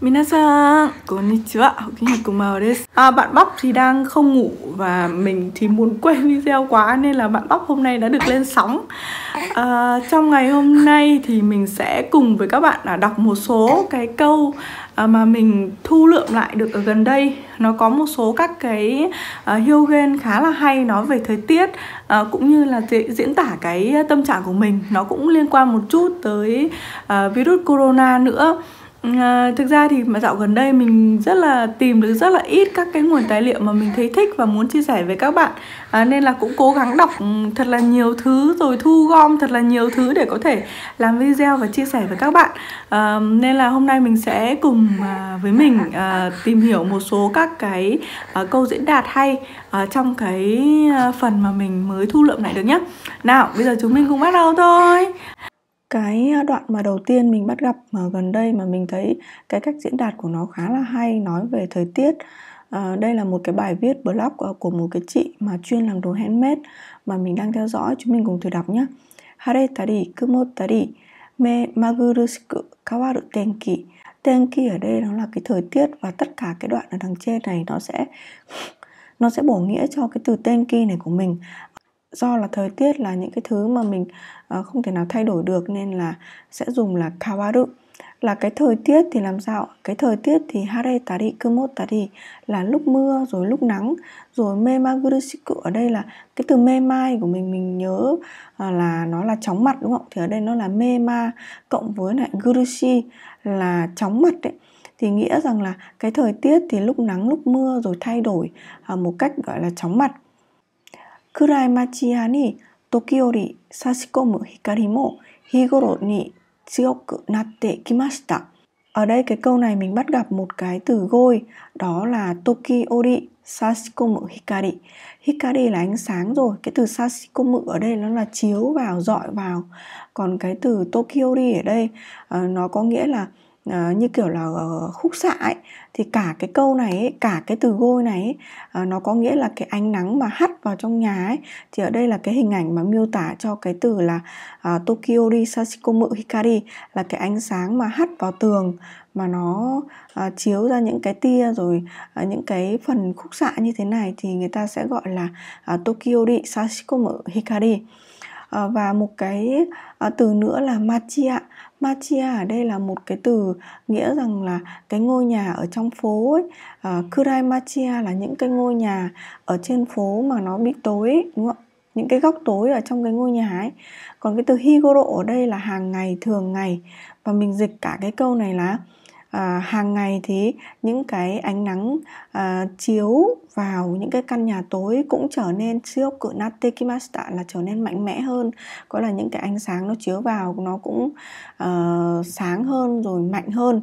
Minasan, konnichiwa, Hồng Cùng Màu đây. À, bạn Bóc thì đang không ngủ và mình thì muốn quay video quá nên là bạn Bóc hôm nay đã được lên sóng. À, trong ngày hôm nay thì mình sẽ cùng với các bạn đọc một số cái câu à, mà mình thu lượm lại được ở gần đây. Nó có một số các cái uh, Hyogen khá là hay nói về thời tiết à, cũng như là diễn tả cái tâm trạng của mình. Nó cũng liên quan một chút tới virus corona nữa À, thực ra thì mà dạo gần đây mình rất là tìm được rất là ít các cái nguồn tài liệu mà mình thấy thích và muốn chia sẻ với các bạn à, nên là cũng cố gắng đọc ừ, thật là nhiều thứ rồi thu gom thật là nhiều thứ để có thể làm video và chia sẻ với các bạn à, nên là hôm nay mình sẽ cùng à, với mình à, tìm hiểu một số các cái à, câu diễn đạt hay à, trong cái à, phần mà mình mới thu lượm lại được nhé nào bây giờ chúng mình cùng bắt đầu thôi cái đoạn mà đầu tiên mình bắt gặp mà gần đây mà mình thấy cái cách diễn đạt của nó khá là hay nói về thời tiết. À, đây là một cái bài viết blog ờ, của một cái chị mà chuyên làm đồ handmade mà mình đang theo dõi, chúng mình cùng thử đọc nhé. tari kumotari me magurushiku kawaru tenki. Tenki ở đây nó là cái thời tiết và tất cả cái đoạn ở đằng trên này nó sẽ nó sẽ bổ nghĩa cho cái từ tenki này của mình do là thời tiết là những cái thứ mà mình uh, không thể nào thay đổi được nên là sẽ dùng là kawaru là cái thời tiết thì làm sao cái thời tiết thì hare tari kumot là lúc mưa rồi lúc nắng rồi me memagurushiku ở đây là cái từ me mai của mình mình nhớ ờ, là nó là chóng mặt đúng không thì ở đây nó là me ma cộng với lại gurushi là chóng mặt đấy thì nghĩa rằng là cái thời tiết thì lúc nắng lúc mưa rồi thay đổi ờ, một cách gọi là chóng mặt 暗い町屋に時折差し込む光も日頃に強くなってきました。Ở đây cái câu này mình bắt gặp một cái từ gôi đó là Tokiori Sashikomu Hikari. Hikari là ánh sáng rồi, cái từ Sashikomu ở đây nó là chiếu vào, dọi vào. Còn cái từ Tokiori ở đây uh, nó có nghĩa là Ờ, như kiểu là ờ, khúc xạ ấy, thì cả cái câu này ấy, cả cái từ gôi này ấy, ờ, nó có nghĩa là cái ánh nắng mà hắt vào trong nhà ấy thì ở đây là cái hình ảnh mà miêu tả cho cái từ là uh, Tokyo ri sashikomu hikari là cái ánh sáng mà hắt vào tường mà nó uh, chiếu ra những cái tia rồi uh, những cái phần khúc xạ như thế này thì người ta sẽ gọi là uh, Tokyo ri sashikomu hikari uh, và một cái uh, từ nữa là machi ạ Matia ở đây là một cái từ nghĩa rằng là cái ngôi nhà ở trong phố ấy. À, Kurai Matia là những cái ngôi nhà ở trên phố mà nó bị tối đúng không? những cái góc tối ở trong cái ngôi nhà ấy còn cái từ higoro ở đây là hàng ngày thường ngày và mình dịch cả cái câu này là à, hàng ngày thì những cái ánh nắng à, chiếu vào những cái căn nhà tối cũng trở nên siêu cự nate kimashita là trở nên mạnh mẽ hơn có là những cái ánh sáng nó chiếu vào nó cũng uh, sáng hơn rồi mạnh hơn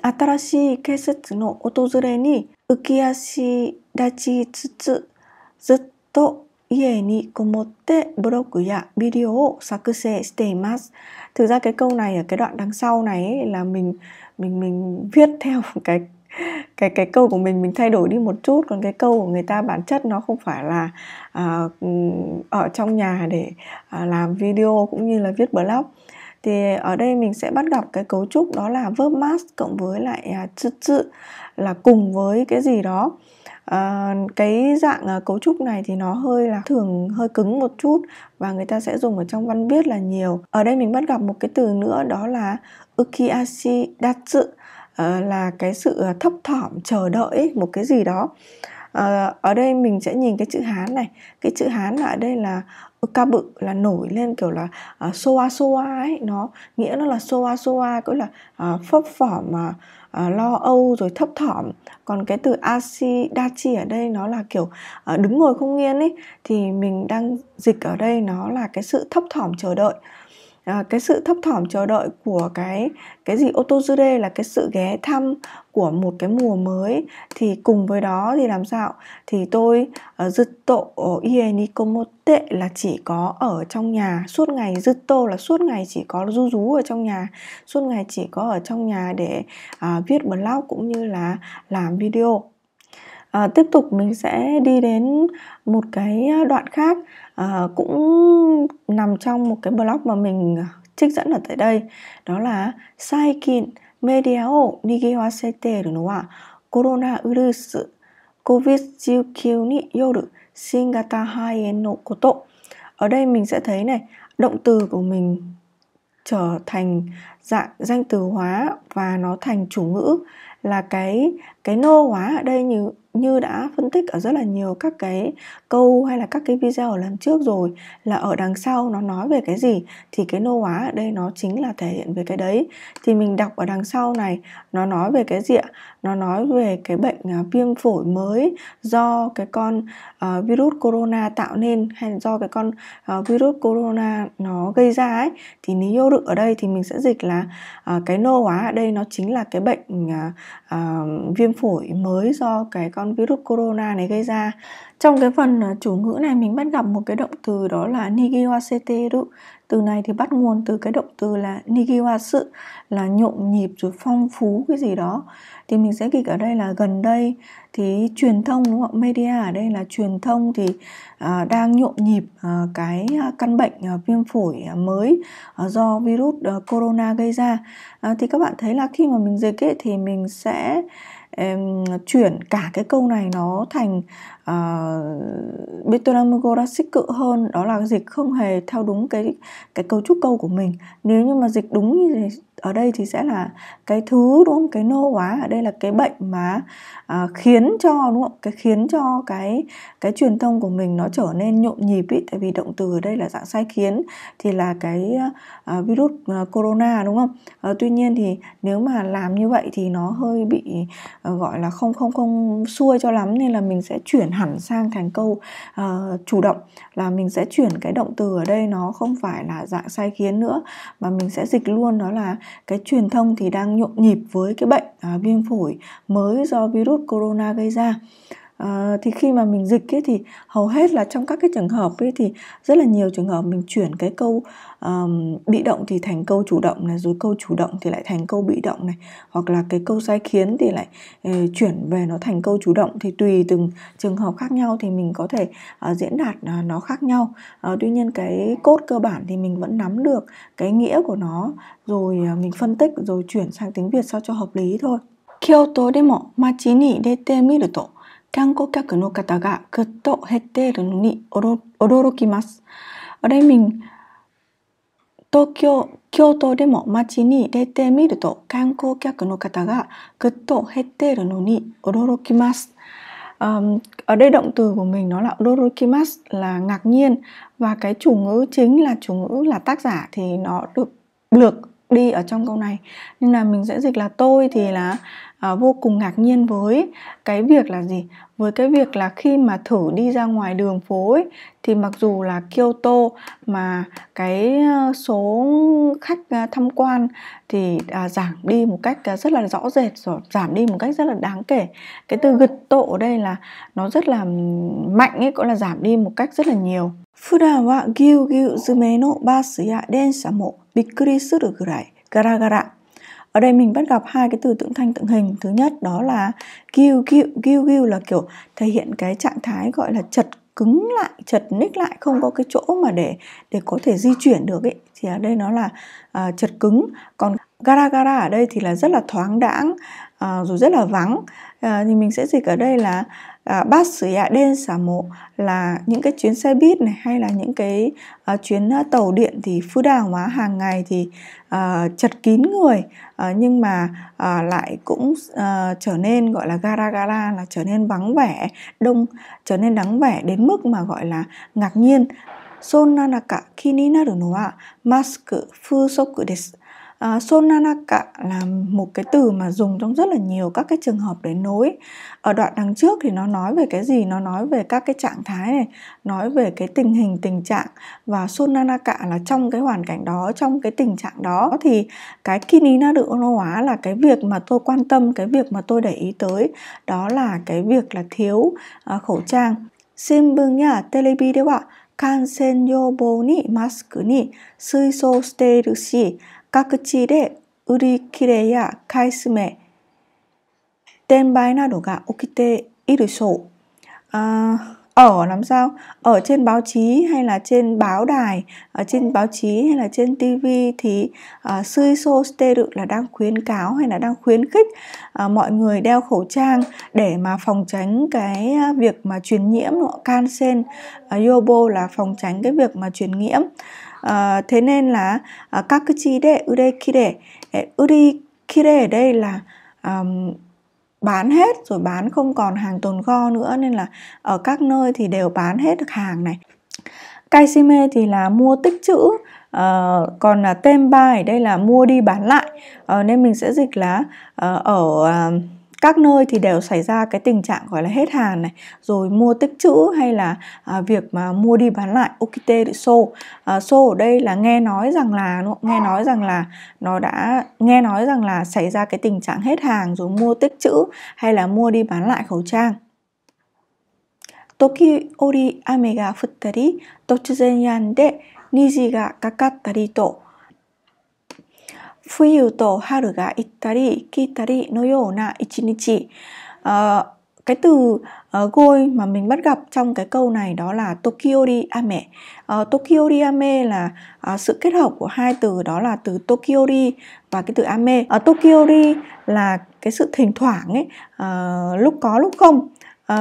新しい季節の訪れに浮き足立ちつつずっと家にこもってブログやビデオを作成しています。thực ra cái câu này ở cái đoạn đằng sau này ấy, là mình mình mình viết theo cái cái cái câu của mình mình thay đổi đi một chút còn cái câu của người ta bản chất nó không phải là uh, ở trong nhà để uh, làm video cũng như là viết blog thì ở đây mình sẽ bắt gặp cái cấu trúc đó là verb mask cộng với lại uh, chữ chữ là cùng với cái gì đó à, cái dạng ờ, cấu trúc này thì nó hơi là thường hơi cứng một chút và người ta sẽ dùng ở trong văn viết là nhiều ở đây mình bắt gặp một cái từ nữa đó là ukiashi datsu à, là cái sự thấp thỏm chờ đợi một cái gì đó à, ở đây mình sẽ nhìn cái chữ hán này cái chữ hán ở đây là ca bự là nổi lên kiểu là uh, soa soa ấy nó nghĩa nó là soa soa cũng là uh, phấp phỏm uh, uh, lo âu rồi thấp thỏm còn cái từ asi chi ở đây nó là kiểu uh, đứng ngồi không yên ấy thì mình đang dịch ở đây nó là cái sự thấp thỏm chờ đợi à, cái sự thấp thỏm chờ đợi của cái cái gì otozude là cái sự ghé thăm của một cái mùa mới thì cùng với đó thì làm sao thì tôi uh, ờ, zutto ờ, ie nikomote là chỉ có ở trong nhà suốt ngày tô là suốt ngày chỉ có du rú ở trong nhà suốt ngày chỉ có ở trong nhà để uh, viết blog cũng như là làm video À, tiếp tục mình sẽ đi đến một cái đoạn khác à, cũng nằm trong một cái blog mà mình trích dẫn ở tại đây đó là sai kin media o nigiwasete được đúng không ạ corona virus covid 19 ni yoru shingata haien no koto ở đây mình sẽ thấy này động từ của mình trở thành dạng danh từ hóa và nó thành chủ ngữ là cái cái nô hóa ở đây như như đã phân tích ở rất là nhiều các cái câu hay là các cái video ở lần trước rồi là ở đằng sau nó nói về cái gì thì cái nô hóa ở đây nó chính là thể hiện về cái đấy thì mình đọc ở đằng sau này nó nói về cái gì ạ nó nói về cái bệnh à, viêm phổi mới do cái con uh, virus corona tạo nên hay do cái con uh, virus corona nó gây ra ấy thì ní yô ở đây thì mình sẽ dịch là uh, cái nô hóa ở đây nó chính là cái bệnh uh, uh, viêm phổi mới do cái con virus corona này gây ra trong cái phần chủ ngữ này mình bắt gặp một cái động từ đó là nigiwasete ru từ này thì bắt nguồn từ cái động từ là sự là nhộn nhịp rồi phong phú cái gì đó thì mình sẽ kịch ở đây là gần đây thì truyền thông đúng không media ở đây là truyền thông thì à, đang nhộn nhịp à, cái à, căn bệnh à, viêm phổi à, mới à, do virus à, corona gây ra à, thì các bạn thấy là khi mà mình dịch ấy, thì mình sẽ em, chuyển cả cái câu này nó thành uh, Bitolamigo đã tích cự hơn đó là dịch không hề theo đúng cái cái cấu trúc câu của mình nếu như mà dịch đúng như ở đây thì sẽ là cái thứ đúng không cái nô hóa ở đây là cái bệnh mà à, khiến cho đúng không cái khiến cho cái cái truyền thông của mình nó trở nên nhộn nhịp ý tại vì động từ ở đây là dạng sai khiến thì là cái à, virus à, corona đúng không à, tuy nhiên thì nếu mà làm như vậy thì nó hơi bị à, gọi là không không không xuôi cho lắm nên là mình sẽ chuyển hẳn sang thành câu à, chủ động là mình sẽ chuyển cái động từ ở đây nó không phải là dạng sai khiến nữa mà mình sẽ dịch luôn đó là cái truyền thông thì đang nhộn nhịp với cái bệnh à, viêm phổi mới do virus corona gây ra À, thì khi mà mình dịch ấy, thì hầu hết là trong các cái trường hợp ấy, thì rất là nhiều trường hợp mình chuyển cái câu um, bị động thì thành câu chủ động này rồi câu chủ động thì lại thành câu bị động này hoặc là cái câu sai khiến thì lại uh, chuyển về nó thành câu chủ động thì tùy từng trường hợp khác nhau thì mình có thể uh, diễn đạt uh, nó khác nhau uh, tuy nhiên cái cốt cơ bản thì mình vẫn nắm được cái nghĩa của nó rồi uh, mình phân tích rồi chuyển sang tiếng việt sao cho hợp lý thôi Kyoto でも街に出てみると観光客の方がぐっと減っているのに驚きます。レミン、東京、京都でも街に出てみると観光客の方がぐっと減っているのに驚きます。Um, ở đây động từ của mình nó là dorokimas là ngạc nhiên và cái chủ ngữ chính là chủ ngữ là tác giả thì nó được lược đi ở trong câu này nên là mình sẽ dịch là tôi thì là à, vô cùng ngạc nhiên với cái việc là gì với cái việc là khi mà thử đi ra ngoài đường phố ấy, thì mặc dù là Kyoto mà cái ờ, số khách ờ, tham quan thì à, giảm đi một cách à, rất là rõ rệt rồi giảm đi một cách rất là đáng kể cái từ gật tộ ở đây là nó rất là mạnh ấy cũng là giảm đi một cách rất là nhiều 普段はぎゅうぎゅう詰めのバスや電車も bikuri suru gurai gara gara ở đây mình bắt gặp hai cái từ tượng thanh tượng hình thứ nhất đó là giu giu giu gyu là kiểu thể hiện cái trạng thái gọi là chật cứng lại chật ních lại không có cái chỗ mà để để có thể di chuyển được ấy thì ở đây nó là uh, chật cứng còn gara gara ở đây thì là rất là thoáng đãng uh, rồi rất là vắng uh, thì mình sẽ dịch ở đây là bát sử dạ đen xả mộ là những cái chuyến xe buýt này hay là những cái uh, chuyến tàu điện thì phư đà hóa hàng ngày thì uh, chật kín người uh, nhưng mà uh, lại cũng uh, trở nên gọi là gara gara là trở nên vắng vẻ đông trở nên đắng vẻ đến mức mà gọi là ngạc nhiên そんな中、気になるのはマスク、風速です。Uh, Sonanaka là một cái từ mà dùng trong rất là nhiều các cái trường hợp để nối Ở đoạn đằng trước thì nó nói về cái gì? Nó nói về các cái trạng thái này Nói về cái tình hình, tình trạng Và Sonanaka là trong cái hoàn cảnh đó, trong cái tình trạng đó Thì cái na Kininadu Onowa là cái việc mà tôi quan tâm, cái việc mà tôi để ý tới Đó là cái việc là thiếu uh, khẩu trang Xin bưng nhá, telebi đấy ạ 感染予防にマスクに推奨しているし、各地で売り切れや買い占め、転売などが起きているそう。あ ở ờ, làm sao ở trên báo chí hay là trên báo đài ở trên báo chí hay là trên TV thì uh, ờ, suiso là đang khuyến cáo hay là đang khuyến khích uh, mọi người đeo khẩu trang để mà phòng tránh cái việc mà truyền nhiễm cansen uh, yobo là phòng tránh cái việc mà truyền nhiễm uh, thế nên là các cái chi đệ ude kide ude kide ở đây là um, bán hết rồi bán không còn hàng tồn kho nữa nên là ở các nơi thì đều bán hết được hàng này Kaisime thì là mua tích trữ Uh, ờ, còn là tem bài đây là mua đi bán lại uh, nên mình sẽ dịch là uh, ở uh, các nơi thì đều xảy ra cái tình trạng gọi là hết hàng này rồi mua tích trữ hay là à, việc mà mua đi bán lại okite để xô à, xô ở đây là nghe nói rằng là nghe nói rằng là nó đã nghe nói rằng là xảy ra cái tình trạng hết hàng rồi mua tích trữ hay là mua đi bán lại khẩu trang 時折雨が降ったり突然止んで虹がかかったりと冬と春が行ったり来たりのような一日、uh, cái từ uh, ờ, gôi mà mình bắt gặp trong cái câu này đó là Tokyo ờ, Tokiori ame. Uh, Tokiori ame là uh, sự kết hợp của hai từ đó là từ Tokyo Tokiori và cái từ ame. Uh, Tokiori là cái sự thỉnh thoảng ấy, uh, lúc có lúc không uh,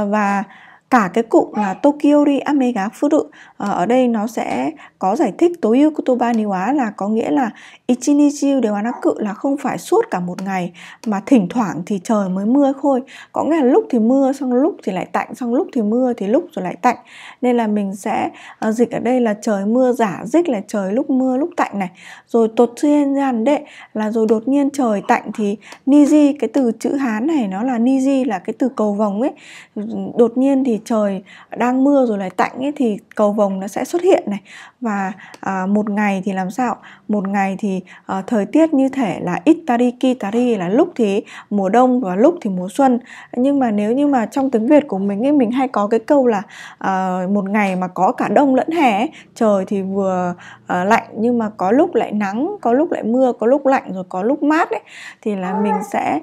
và cả cái cụm là Tokyo đi Amega Furu ở đây nó sẽ có giải thích tối ưu Kutoba Niwa là có nghĩa là Ichinichi Dewanaku là không phải suốt cả một ngày mà thỉnh thoảng thì trời mới mưa thôi có nghĩa là lúc thì mưa xong lúc thì lại tạnh xong lúc thì mưa thì lúc rồi lại tạnh nên là mình sẽ ờ, dịch ở đây là trời mưa giả dích là trời lúc mưa lúc tạnh này rồi tột thiên dàn đệ là rồi đột nhiên trời tạnh thì Niji cái từ chữ Hán này nó là Niji là cái từ cầu vồng ấy đột nhiên thì trời đang mưa rồi lại tạnh ấy, thì cầu vồng nó sẽ xuất hiện này và à, một ngày thì làm sao một ngày thì à, thời tiết như thể là ít tari itari tari là lúc thì mùa đông và lúc thì mùa xuân nhưng mà nếu như mà trong tiếng việt của mình ấy mình hay có cái câu là à, một ngày mà có cả đông lẫn hè ấy, trời thì vừa à, lạnh nhưng mà có lúc lại nắng có lúc lại mưa có lúc lạnh rồi có lúc mát ấy thì là mình sẽ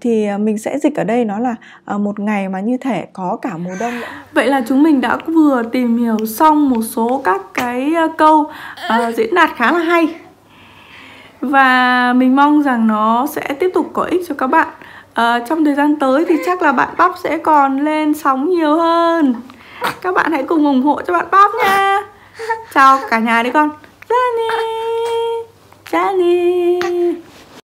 thì à, mình sẽ dịch ở đây nó là à, một ngày mà như thể có cả mùa đông vậy là chúng mình đã vừa tìm hiểu xong một số các cái à, câu uh, diễn đạt khá là hay và mình mong rằng nó sẽ tiếp tục có ích cho các bạn à, trong thời gian tới thì chắc là bạn bắp sẽ còn lên sóng nhiều hơn các bạn hãy cùng ủng hộ cho bạn bắp nha chào cả nhà đi con Johnny Johnny